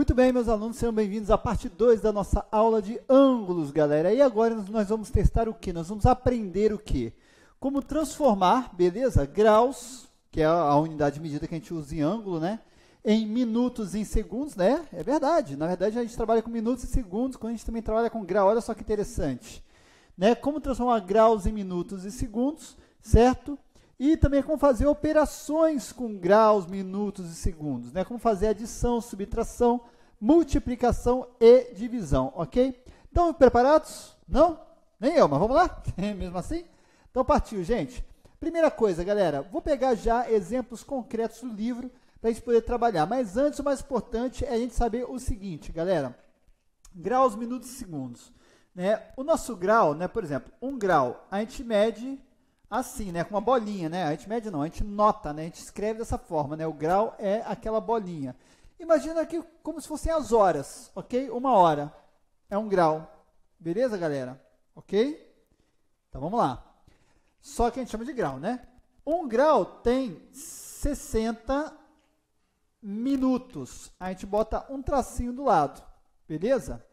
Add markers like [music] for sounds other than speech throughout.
Muito bem, meus alunos, sejam bem-vindos à parte 2 da nossa aula de ângulos, galera. E agora nós vamos testar o que? Nós vamos aprender o que? Como transformar, beleza? Graus, que é a unidade de medida que a gente usa em ângulo, né? Em minutos e em segundos, né? É verdade. Na verdade, a gente trabalha com minutos e segundos, quando a gente também trabalha com grau. Olha só que interessante. Né? Como transformar graus em minutos e segundos, certo? E também é como fazer operações com graus, minutos e segundos, né? Como fazer adição, subtração, multiplicação e divisão, ok? Então, preparados? Não? Nem eu, mas vamos lá? [laughs] Mesmo assim? Então, partiu, gente. Primeira coisa, galera, vou pegar já exemplos concretos do livro para a gente poder trabalhar. Mas antes, o mais importante é a gente saber o seguinte, galera. Graus, minutos e segundos. Né? O nosso grau, né, por exemplo, um grau, a gente mede assim, né? Com uma bolinha, né? A gente mede não, a gente nota, né? A gente escreve dessa forma, né? O grau é aquela bolinha. Imagina aqui como se fossem as horas, ok? Uma hora é um grau. Beleza, galera? Ok? Então vamos lá. Só que a gente chama de grau, né? Um grau tem 60 minutos. A gente bota um tracinho do lado, beleza?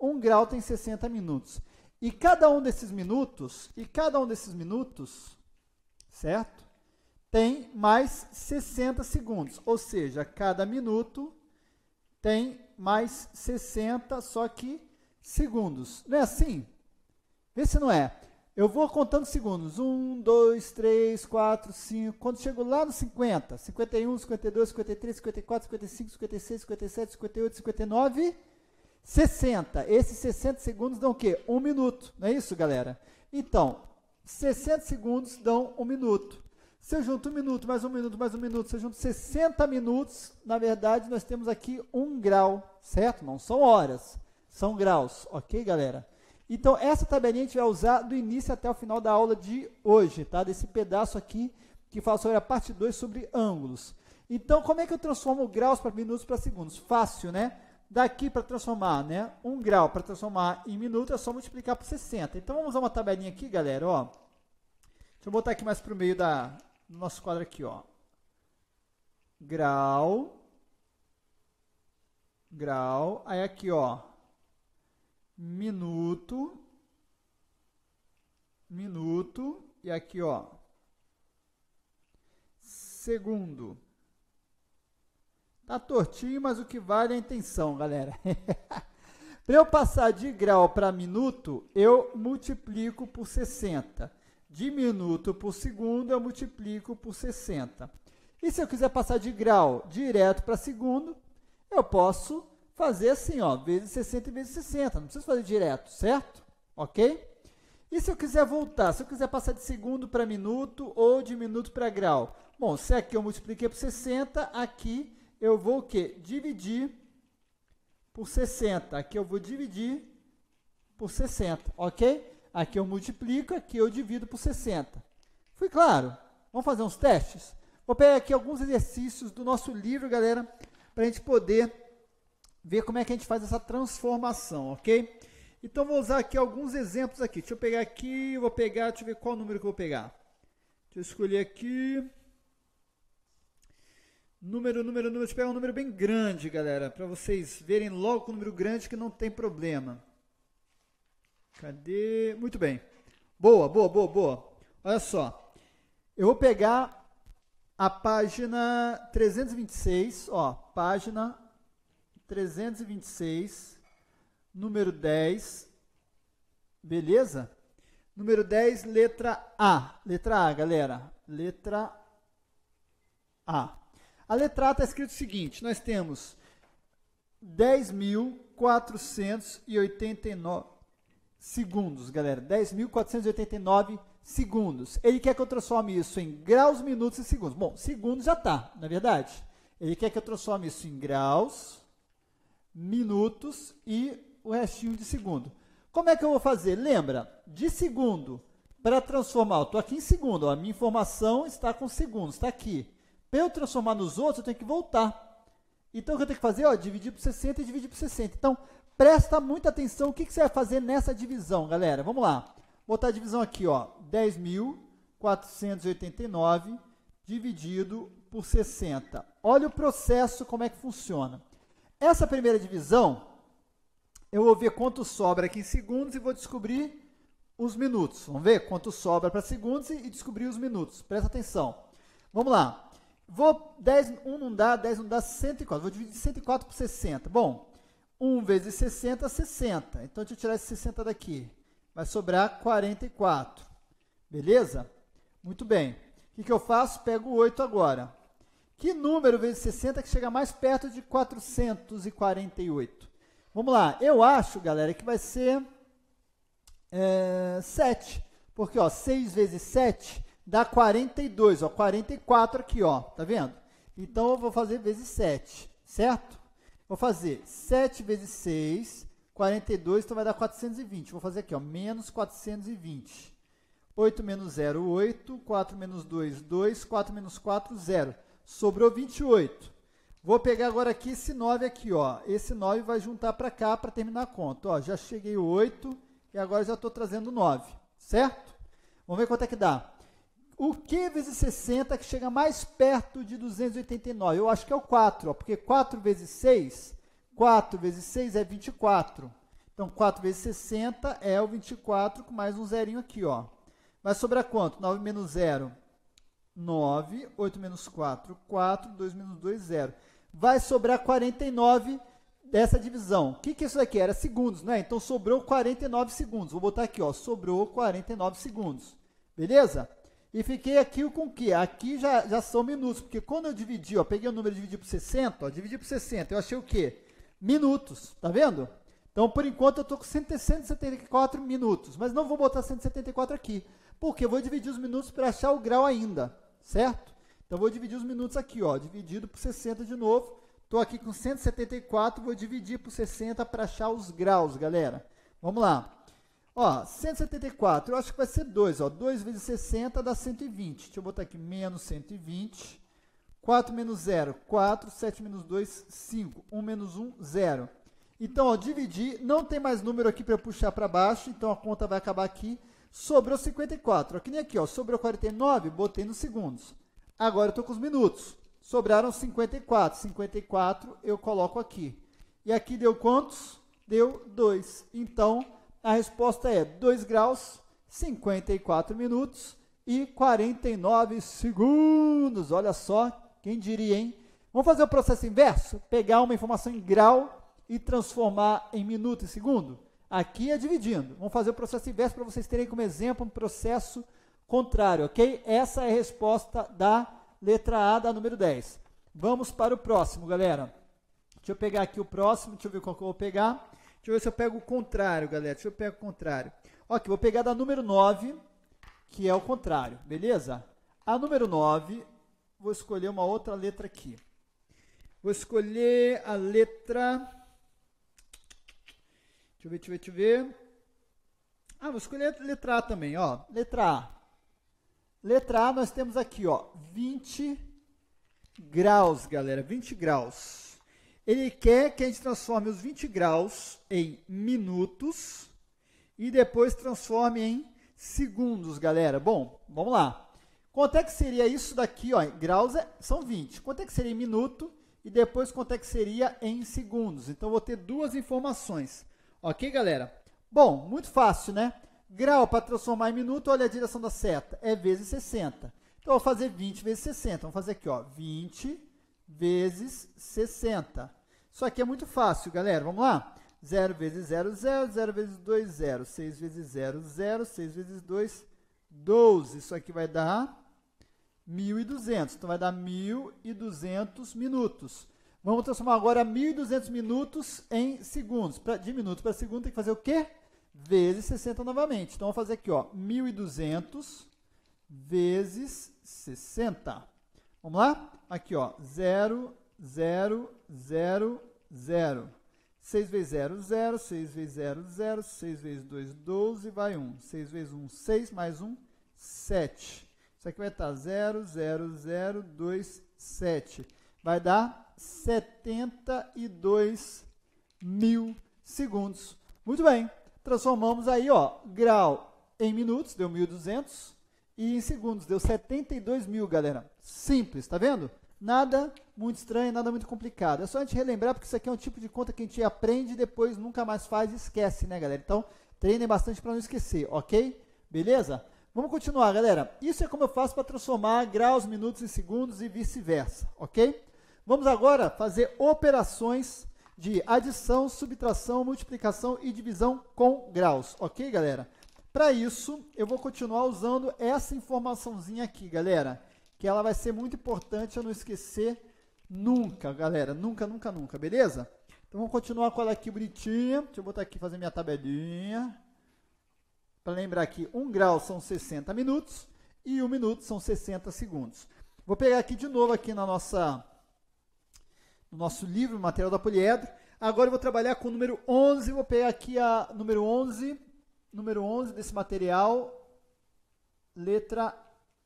Um grau tem 60 minutos. E cada um desses minutos, e cada um desses minutos, certo? Tem mais 60 segundos, ou seja, cada minuto tem mais 60, só que segundos. Não é assim? Vê se não é. Eu vou contando segundos. 1, 2, 3, 4, 5. Quando chego lá no 50, 51, 52, 53, 54, 55, 56, 57, 58, 59 60. Esses 60 segundos dão o quê? Um minuto, não é isso, galera? Então, 60 segundos dão um minuto. Se eu junto um minuto, mais um minuto, mais um minuto, se eu junto 60 minutos, na verdade, nós temos aqui um grau, certo? Não são horas, são graus, ok, galera? Então, essa tabelinha a gente vai usar do início até o final da aula de hoje, tá? Desse pedaço aqui que fala sobre a parte 2 sobre ângulos. Então, como é que eu transformo graus para minutos para segundos? Fácil, né? Daqui para transformar, né, 1 grau para transformar em minuto é só multiplicar por 60. Então vamos usar uma tabelinha aqui, galera, ó. Deixa eu botar aqui mais para o meio da, do nosso quadro aqui, ó. Grau. Grau. Aí aqui, ó. Minuto. Minuto. E aqui, ó. Segundo. Tá tortinho, mas o que vale é a intenção, galera. [laughs] para eu passar de grau para minuto, eu multiplico por 60. De minuto por segundo, eu multiplico por 60. E se eu quiser passar de grau direto para segundo, eu posso fazer assim, ó, vezes 60 vezes 60. Não preciso fazer direto, certo? Ok? E se eu quiser voltar? Se eu quiser passar de segundo para minuto ou de minuto para grau? Bom, se aqui eu multipliquei por 60, aqui eu vou o quê? Dividir por 60. Aqui eu vou dividir por 60, ok? Aqui eu multiplico, aqui eu divido por 60. Fui claro? Vamos fazer uns testes? Vou pegar aqui alguns exercícios do nosso livro, galera, para a gente poder ver como é que a gente faz essa transformação, ok? Então, vou usar aqui alguns exemplos aqui. Deixa eu pegar aqui, vou pegar, deixa eu ver qual número que eu vou pegar. Deixa eu escolher aqui... Número, número, número. Você pegar um número bem grande, galera, para vocês verem logo com um número grande que não tem problema. Cadê? Muito bem. Boa, boa, boa, boa. Olha só. Eu vou pegar a página 326, ó, página 326, número 10. Beleza? Número 10, letra A. Letra A, galera. Letra A. A letra A está escrito o seguinte: nós temos 10.489 segundos, galera. 10.489 segundos. Ele quer que eu transforme isso em graus, minutos e segundos. Bom, segundos já está, na é verdade. Ele quer que eu transforme isso em graus, minutos e o restinho de segundo. Como é que eu vou fazer? Lembra, de segundo para transformar, eu estou aqui em segundo, ó, a minha informação está com segundos, está aqui. Para eu transformar nos outros, eu tenho que voltar. Então, o que eu tenho que fazer? Ó, dividir por 60 e dividir por 60. Então, presta muita atenção o que, que você vai fazer nessa divisão, galera. Vamos lá. Vou botar a divisão aqui, ó. 10.489 dividido por 60. Olha o processo, como é que funciona. Essa primeira divisão, eu vou ver quanto sobra aqui em segundos e vou descobrir os minutos. Vamos ver quanto sobra para segundos e descobrir os minutos. Presta atenção. Vamos lá. Vou, 10, 1 não dá, 10 não dá, 104. Vou dividir 104 por 60. Bom, 1 vezes 60, 60. Então, deixa eu tirar esse 60 daqui. Vai sobrar 44. Beleza? Muito bem. O que, que eu faço? Pego 8 agora. Que número vezes 60 que chega mais perto de 448? Vamos lá. Eu acho, galera, que vai ser é, eh, 7. Porque ó, 6 vezes 7 dá 42, ó, 44 aqui, ó, tá vendo? Então eu vou fazer vezes 7, certo? Vou fazer 7 vezes 6, 42, então vai dar 420. Vou fazer aqui, ó, menos 420. 8 menos 0, 8. 4 menos 2, 2. 4 menos 4, 0. Sobrou 28. Vou pegar agora aqui esse 9 aqui, ó. Esse 9 vai juntar para cá para terminar a conta. Ó, já cheguei 8 e agora já estou trazendo 9, certo? Vamos ver quanto é que dá. O que vezes 60 que chega mais perto de 289? Eu acho que é o 4, ó, porque 4 vezes 6, 4 vezes 6 é 24. Então, 4 vezes 60 é o 24, com mais um zerinho aqui. Ó. Vai sobrar quanto? 9 menos 0, 9. 8 menos 4, 4. 2 menos 2, 0. Vai sobrar 49 dessa divisão. O que, que é isso daqui? Era segundos, né? Então, sobrou 49 segundos. Vou botar aqui, ó, sobrou 49 segundos. Beleza? E fiquei aqui com o quê? Aqui já, já são minutos, porque quando eu dividi, ó, peguei o número e dividi por 60, ó, dividi por 60, eu achei o quê? Minutos, tá vendo? Então, por enquanto, eu estou com 174 minutos, mas não vou botar 174 aqui, porque eu vou dividir os minutos para achar o grau ainda, certo? Então, vou dividir os minutos aqui, ó, dividido por 60 de novo. Estou aqui com 174, vou dividir por 60 para achar os graus, galera. Vamos lá. Ó, 174, eu acho que vai ser 2, ó. 2 vezes 60 dá 120. Deixa eu botar aqui, menos 120. 4 menos 0, 4. 7 menos 2, 5. 1 menos 1, 0. Então, ó, dividir, não tem mais número aqui para puxar para baixo, então a conta vai acabar aqui. Sobrou 54, ó, que nem aqui, ó, sobrou 49, botei nos segundos. Agora estou com os minutos. Sobraram 54, 54 eu coloco aqui. E aqui deu quantos? Deu 2. Então, a resposta é 2 graus, 54 minutos e 49 segundos. Olha só, quem diria, hein? Vamos fazer o processo inverso? Pegar uma informação em grau e transformar em minuto e segundo? Aqui é dividindo. Vamos fazer o processo inverso para vocês terem como exemplo um processo contrário, ok? Essa é a resposta da letra A da número 10. Vamos para o próximo, galera. Deixa eu pegar aqui o próximo, deixa eu ver qual que eu vou pegar. Deixa eu ver se eu pego o contrário, galera. Deixa eu pegar o contrário. Ok, vou pegar da número 9, que é o contrário, beleza? A número 9, vou escolher uma outra letra aqui. Vou escolher a letra. Deixa eu ver, deixa eu ver, deixa eu ver. Ah, vou escolher a letra A também, ó. Letra A. Letra A nós temos aqui, ó, 20 graus, galera. 20 graus. Ele quer que a gente transforme os 20 graus em minutos e depois transforme em segundos, galera. Bom, vamos lá. Quanto é que seria isso daqui? Ó, graus é, são 20. Quanto é que seria em minuto? E depois quanto é que seria em segundos? Então, vou ter duas informações. Ok, galera? Bom, muito fácil, né? Grau para transformar em minuto, olha a direção da seta. É vezes 60. Então, vou fazer 20 vezes 60. Vamos fazer aqui, ó, 20 vezes 60. Isso aqui é muito fácil, galera. Vamos lá? 0 vezes 0, 0. 0 vezes 2, 0. 6 vezes 0, 0. 6 vezes 2, 12. Isso aqui vai dar 1.200. Então, vai dar 1.200 minutos. Vamos transformar agora 1.200 minutos em segundos. Pra, de minuto para segundo, tem que fazer o quê? Vezes 60 novamente. Então, vamos fazer aqui, ó. 1.200 vezes 60. Vamos lá? Aqui, ó, 0, 0, 0, 0. 6 vezes 0, 0. 6 vezes 0, 0. 6 vezes 2, 12. Vai 1. 6 vezes 1, 6. Mais 1, 7. Isso aqui vai estar 0, 0, 0, 2, 7. Vai dar 72 mil segundos. Muito bem. Transformamos aí, ó, grau em minutos, deu 1.200 e em segundos. Deu 72 mil, galera. Simples, tá vendo? Nada muito estranho, nada muito complicado. É só a gente relembrar, porque isso aqui é um tipo de conta que a gente aprende e depois nunca mais faz e esquece, né, galera? Então, treinem bastante para não esquecer, ok? Beleza? Vamos continuar, galera. Isso é como eu faço para transformar graus, minutos em segundos e vice-versa, ok? Vamos agora fazer operações de adição, subtração, multiplicação e divisão com graus, ok, galera? Para isso, eu vou continuar usando essa informaçãozinha aqui, galera, que ela vai ser muito importante, eu não esquecer nunca, galera, nunca, nunca, nunca, beleza? Então vamos continuar com ela aqui bonitinha. Deixa eu botar aqui fazer minha tabelinha. Para lembrar aqui, 1 um grau são 60 minutos e 1 um minuto são 60 segundos. Vou pegar aqui de novo aqui na nossa no nosso livro, material da poliedro. Agora eu vou trabalhar com o número 11, vou pegar aqui a número 11 número 11 desse material, letra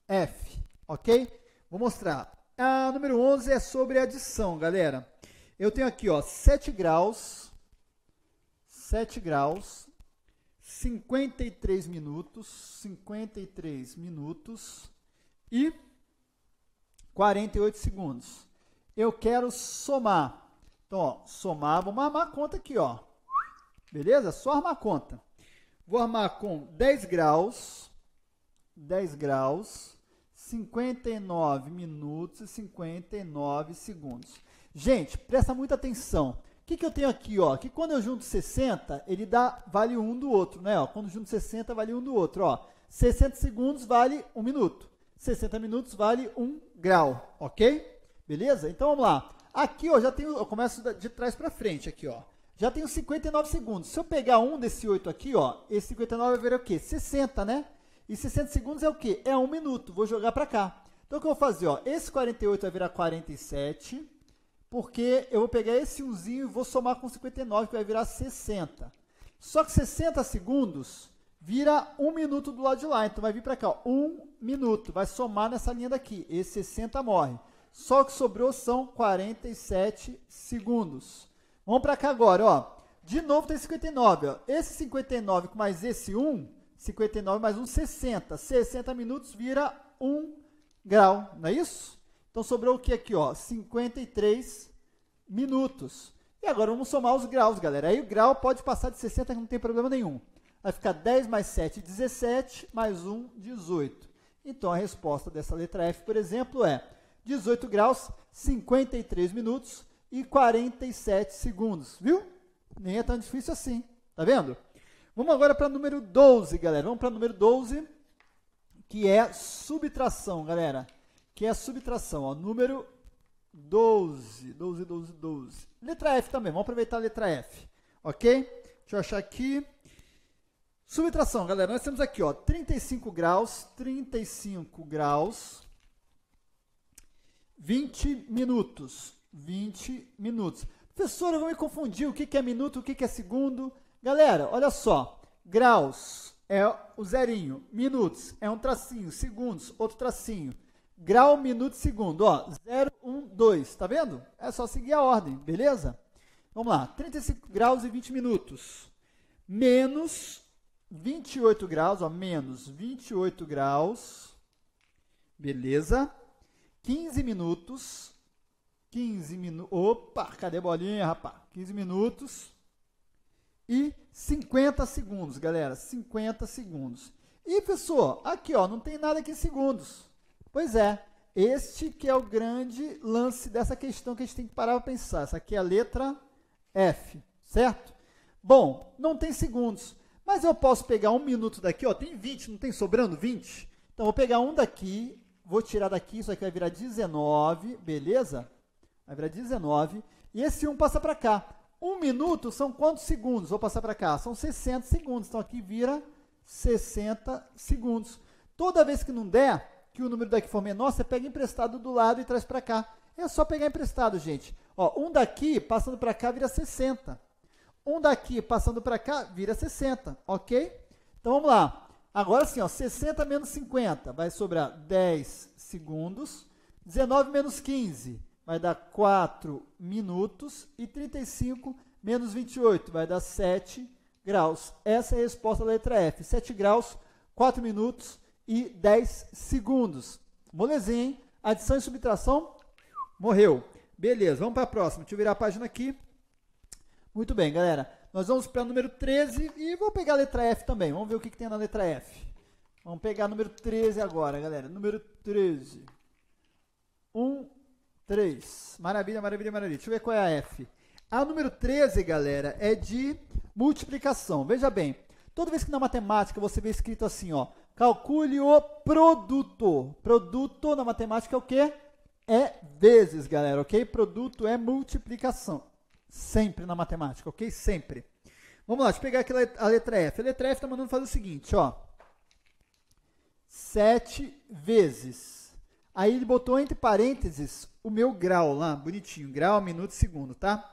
F, ok? Vou mostrar. A número 11 é sobre adição, galera. Eu tenho aqui, ó, 7 graus, 7 graus, 53 minutos, 53 minutos e 48 segundos. Eu quero somar. Então, ó, somar, vamos armar a conta aqui, ó. Beleza? Só armar a conta. Vou armar com 10 graus, 10 graus, 59 minutos e 59 segundos. Gente, presta muita atenção. O que, que eu tenho aqui? Ó? Que quando eu junto 60, ele dá, vale um do outro, né? Ó, quando junto 60, vale um do outro. Ó. 60 segundos vale 1 minuto. 60 minutos vale 1 grau, ok? Beleza? Então vamos lá. Aqui ó, já tenho, eu começo de trás para frente aqui, ó. Já tenho 59 segundos. Se eu pegar um desse 8 aqui, ó, esse 59 vai virar o quê? 60, né? E 60 segundos é o quê? É um minuto. Vou jogar para cá. Então, o que eu vou fazer? Ó, esse 48 vai virar 47, porque eu vou pegar esse 1zinho e vou somar com 59, que vai virar 60. Só que 60 segundos vira 1 minuto do lado de lá. Então, vai vir para cá. Ó, 1 minuto. Vai somar nessa linha daqui. Esse 60 morre. Só que sobrou são 47 segundos. Vamos para cá agora, ó. De novo tem 59, ó. Esse 59 mais esse 1, 59 mais 1, 60. 60 minutos vira 1 grau, não é isso? Então sobrou o que aqui, ó? 53 minutos. E agora vamos somar os graus, galera. Aí o grau pode passar de 60 que não tem problema nenhum. Vai ficar 10 mais 7, 17, mais 1, 18. Então a resposta dessa letra F, por exemplo, é 18 graus, 53 minutos e 47 segundos, viu? Nem é tão difícil assim, tá vendo? Vamos agora para número 12, galera. Vamos para número 12, que é subtração, galera. Que é subtração, ó, número 12, 12, 12, 12. Letra F também, vamos aproveitar a letra F, ok? Deixa eu achar aqui. Subtração, galera, nós temos aqui, ó, 35 graus, 35 graus, 20 minutos. 20 minutos. Professora, eu vou me confundir. O que é minuto, o que é segundo? Galera, olha só. Graus é o zerinho. Minutos é um tracinho. Segundos, outro tracinho. Grau, minuto, segundo. Ó, 0, 1, 2. Tá vendo? É só seguir a ordem, beleza? Vamos lá. 35 graus e 20 minutos. Menos 28 graus, ó, menos 28 graus. Beleza? 15 minutos 15 minutos. Opa, cadê a bolinha, rapaz? 15 minutos e 50 segundos, galera. 50 segundos. E, pessoal, aqui ó, não tem nada aqui em segundos. Pois é, este que é o grande lance dessa questão que a gente tem que parar para pensar. Essa aqui é a letra F, certo? Bom, não tem segundos, mas eu posso pegar um minuto daqui, ó, tem 20, não tem sobrando 20? Então, vou pegar um daqui, vou tirar daqui, isso aqui vai virar 19, beleza? Vai virar 19. E esse 1 passa para cá. 1 minuto são quantos segundos? Vou passar para cá. São 60 segundos. Então aqui vira 60 segundos. Toda vez que não der, que o número daqui for menor, você pega emprestado do lado e traz para cá. É só pegar emprestado, gente. Ó, um daqui passando para cá vira 60. Um daqui passando para cá vira 60, ok? Então vamos lá. Agora sim, ó, 60 menos 50 vai sobrar 10 segundos. 19 menos 15 vai dar 4 minutos e 35 menos 28 vai dar 7 graus. Essa é a resposta da letra F. 7 graus, 4 minutos e 10 segundos. Molezinha, hein? Adição e subtração, morreu. Beleza, vamos para a próxima. Deixa eu virar a página aqui. Muito bem, galera. Nós vamos para o número 13 e vou pegar a letra F também. Vamos ver o que, que tem na letra F. Vamos pegar número 13 agora, galera. Número 13. 1 3. Maravilha, maravilha, maravilha. Deixa eu ver qual é a F. A número 13, galera, é de multiplicação. Veja bem, toda vez que na matemática você vê escrito assim, ó, calcule o produto. Produto na matemática é o quê? É vezes, galera, ok? Produto é multiplicação. Sempre na matemática, ok? Sempre. Vamos lá, deixa eu pegar aqui a letra F. A letra F está mandando fazer o seguinte, ó. 7 vezes. Aí ele botou entre parênteses o meu grau lá, bonitinho, grau, minuto, e segundo, tá?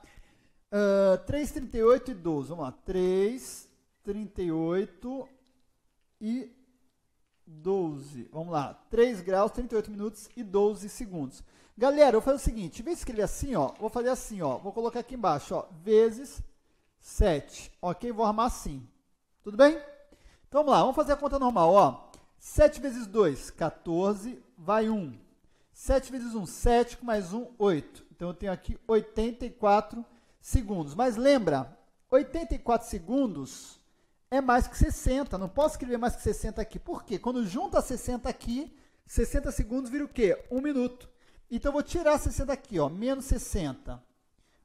Uh, 3, 38 e 12, vamos lá, 3, 38 e 12, vamos lá, 3 graus, 38 minutos e 12 segundos. Galera, eu vou fazer o seguinte, em vez de escrever assim, ó, vou fazer assim, ó, vou colocar aqui embaixo, ó, vezes 7, ok? Vou armar assim, tudo bem? Então, vamos lá, vamos fazer a conta normal, ó, 7 vezes 2, 14, vai 1, 7 vezes 1, 7, mais 1, 8. Então, eu tenho aqui 84 segundos. Mas lembra, 84 segundos é mais que 60. Não posso escrever mais que 60 aqui. Por quê? Quando junta 60 aqui, 60 segundos vira o quê? 1 minuto. Então, eu vou tirar 60 aqui, ó, menos 60.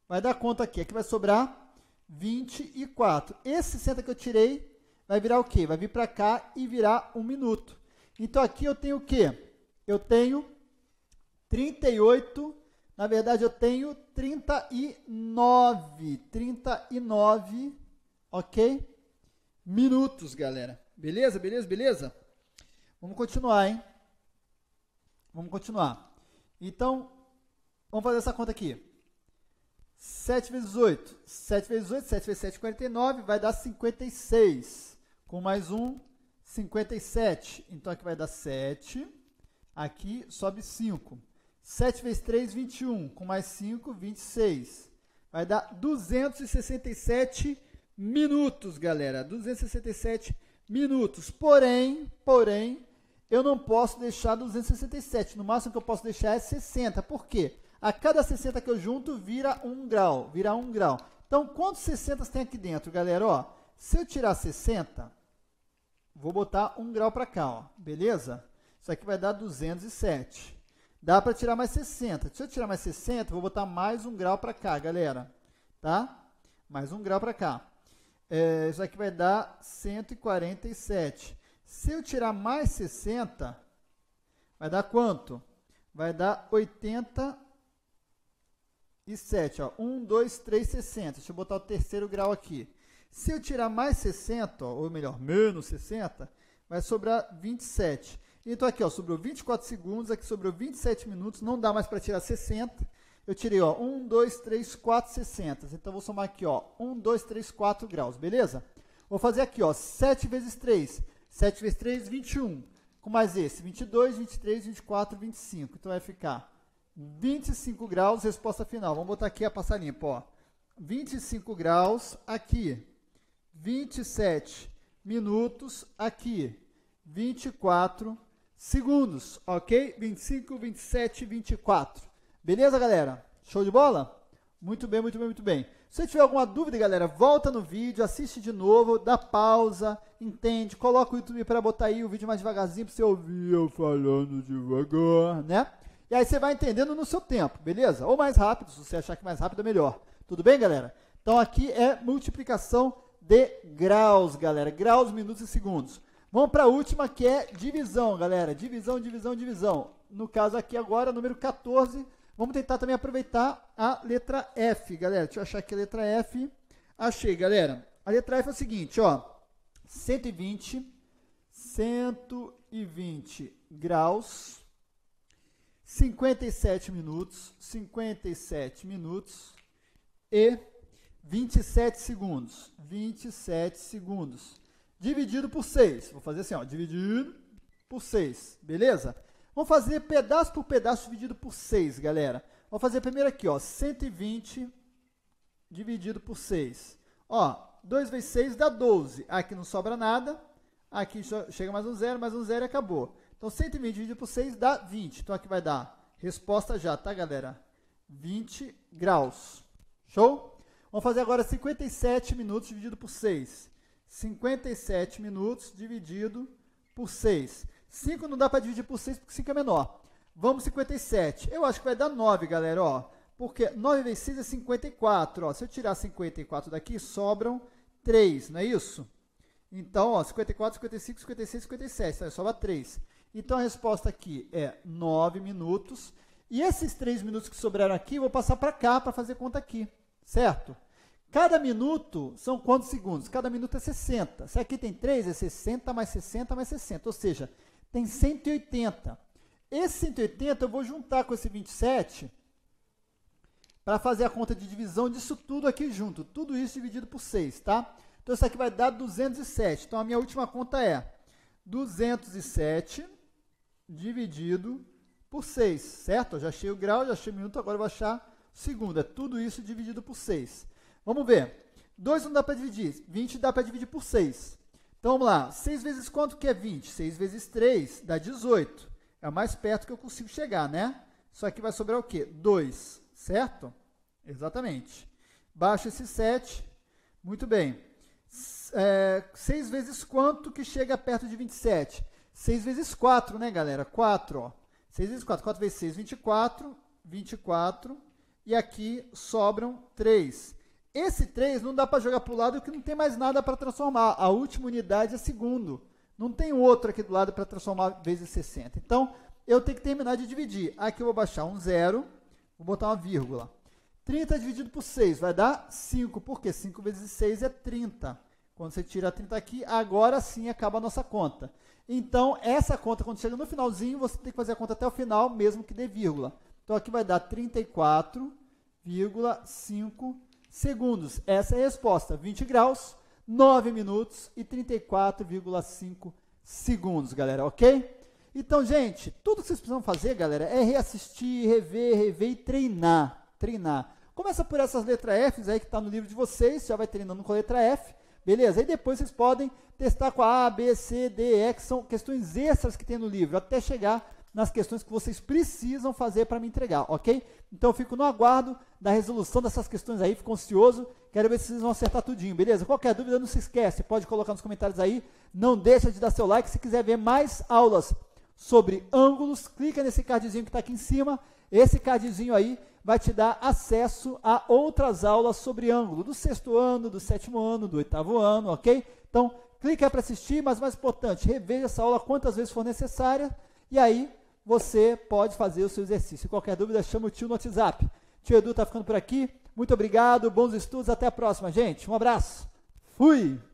Vai dar conta aqui. Aqui vai sobrar 24. Esse 60 que eu tirei vai virar o quê? Vai vir para cá e virar 1 minuto. Então, aqui eu tenho o quê? Eu tenho 38. Na verdade, eu tenho 39. 39, ok? Minutos, galera. Beleza, beleza, beleza? Vamos continuar, hein? Vamos continuar. Então, vamos fazer essa conta aqui. 7 vezes 8. 7 vezes 8, 7 vezes 7, 49. Vai dar 56. Com mais um, 57. Então, aqui vai dar 7. Aqui sobe 5. 7 vezes 3, 21. Com mais 5, 26. Vai dar 267 minutos, galera. 267 minutos. Porém, porém, eu não posso deixar 267. No máximo que eu posso deixar é 60. Por quê? A cada 60 que eu junto, vira 1 grau. Vira um grau. Então, quantos 60 tem aqui dentro, galera? Ó, se eu tirar 60, vou botar 1 grau para cá, ó, beleza? Isso aqui vai dar 207. Dá para tirar mais 60. Se eu tirar mais 60, vou botar mais um grau para cá, galera. Tá? Mais um grau para cá. É, isso aqui vai dar 147. Se eu tirar mais 60, vai dar quanto? Vai dar 87. Ó. 1, 2, 3, 60. Deixa eu botar o terceiro grau aqui. Se eu tirar mais 60, ó, ou melhor, menos 60, vai sobrar 27. Então aqui, ó, sobrou 24 segundos, aqui sobrou 27 minutos, não dá mais para tirar 60. Eu tirei, ó, 1, 2, 3, 4, 60. Então vou somar aqui, ó, 1, 2, 3, 4 graus, beleza? Vou fazer aqui, ó, 7 vezes 3. 7 vezes 3, 21. Com mais esse, 22, 23, 24, 25. Então vai ficar 25 graus, resposta final. Vamos botar aqui a passar limpa, ó. 25 graus aqui. 27 minutos aqui. 24 minutos segundos, ok? 25, 27, 24. Beleza, galera? Show de bola? Muito bem, muito bem, muito bem. Se você tiver alguma dúvida, galera, volta no vídeo, assiste de novo, dá pausa, entende, coloca o YouTube para botar aí o vídeo mais devagarzinho para você ouvir eu falando devagar, né? E aí você vai entendendo no seu tempo, beleza? Ou mais rápido, se você achar que mais rápido é melhor. Tudo bem, galera? Então aqui é multiplicação de graus, galera. Graus, minutos e segundos. Vamos para a última que é divisão, galera. Divisão, divisão, divisão. No caso aqui agora, número 14. Vamos tentar também aproveitar a letra F, galera. Deixa eu achar aqui a letra F. Achei, galera. A letra F é o seguinte, ó. 120, 120 graus, 57 minutos, 57 minutos e 27 segundos. 27 segundos dividido por 6. Vou fazer assim, ó, dividido por 6, beleza? Vamos fazer pedaço por pedaço dividido por 6, galera. Vou fazer primeiro aqui, ó, 120 dividido por 6. Ó, 2 vezes 6 dá 12. Aqui não sobra nada. Aqui chega mais um zero, mais um zero e acabou. Então, 120 dividido por 6 dá 20. Então, aqui vai dar resposta já, tá, galera? 20 graus. Show? Vamos fazer agora 57 minutos dividido por 6. 57 minutos dividido por 6. 5 não dá para dividir por 6 porque 5 é menor. Vamos 57. Eu acho que vai dar 9, galera, ó. Porque 9 vezes 6 é 54, ó. Se eu tirar 54 daqui, sobram 3, não é isso? Então, ó, 54, 55, 56, 57, tá? sobra 3. Então, a resposta aqui é 9 minutos. E esses 3 minutos que sobraram aqui, eu vou passar para cá para fazer conta aqui, certo? Cada minuto são quantos segundos? Cada minuto é 60. Se aqui tem 3, é 60 mais 60 mais 60. Ou seja, tem 180. Esse 180 eu vou juntar com esse 27 para fazer a conta de divisão disso tudo aqui junto. Tudo isso dividido por 6, tá? Então, isso aqui vai dar 207. Então, a minha última conta é 207 dividido por 6, certo? Eu já achei o grau, já achei o minuto, agora eu vou achar o segundo. É tudo isso dividido por 6. Vamos ver. 2 não dá para dividir. 20 dá para dividir por 6. Então vamos lá. 6 vezes quanto que é 20? 6 vezes 3 dá 18. É o mais perto que eu consigo chegar, né? Só que vai sobrar o quê? 2, certo? Exatamente. Baixo esse 7. Muito bem. É, 6 vezes quanto que chega perto de 27? 6 vezes 4, né, galera? 4, 6 vezes 4. 4 vezes 6, 24. 24. E aqui sobram 3. Esse 3 não dá para jogar para o lado porque não tem mais nada para transformar. A última unidade é segundo. Não tem outro aqui do lado para transformar vezes 60. Então, eu tenho que terminar de dividir. Aqui eu vou baixar um zero, vou botar uma vírgula. 30 dividido por 6 vai dar 5, porque 5 vezes 6 é 30. Quando você tira 30 aqui, agora sim acaba a nossa conta. Então, essa conta, quando chega no finalzinho, você tem que fazer a conta até o final, mesmo que dê vírgula. Então, aqui vai dar 34,5 segundos. Essa é a resposta: 20 graus, 9 minutos e 34,5 segundos, galera, ok? Então, gente, tudo que vocês precisam fazer, galera, é reassistir, rever, rever e treinar. Treinar. Começa por essas letras F aí que está no livro de vocês, já vai treinando com a letra F, beleza? E depois vocês podem testar com a A, B, C, D, E, que são questões extras que tem no livro, até chegar nas questões que vocês precisam fazer para me entregar, ok? Então, eu fico no aguardo da resolução dessas questões aí, fico ansioso, quero ver se vocês vão acertar tudinho, beleza? Qualquer dúvida, não se esquece, pode colocar nos comentários aí, não deixa de dar seu like, se quiser ver mais aulas sobre ângulos, clica nesse cardzinho que está aqui em cima, esse cardzinho aí vai te dar acesso a outras aulas sobre ângulo, do sexto ano, do sétimo ano, do oitavo ano, ok? Então, clica para assistir, mas mais importante, reveja essa aula quantas vezes for necessária, e aí você pode fazer o seu exercício. Qualquer dúvida, chama o tio no WhatsApp. Tio Edu está ficando por aqui. Muito obrigado, bons estudos, até a próxima, gente. Um abraço. Fui!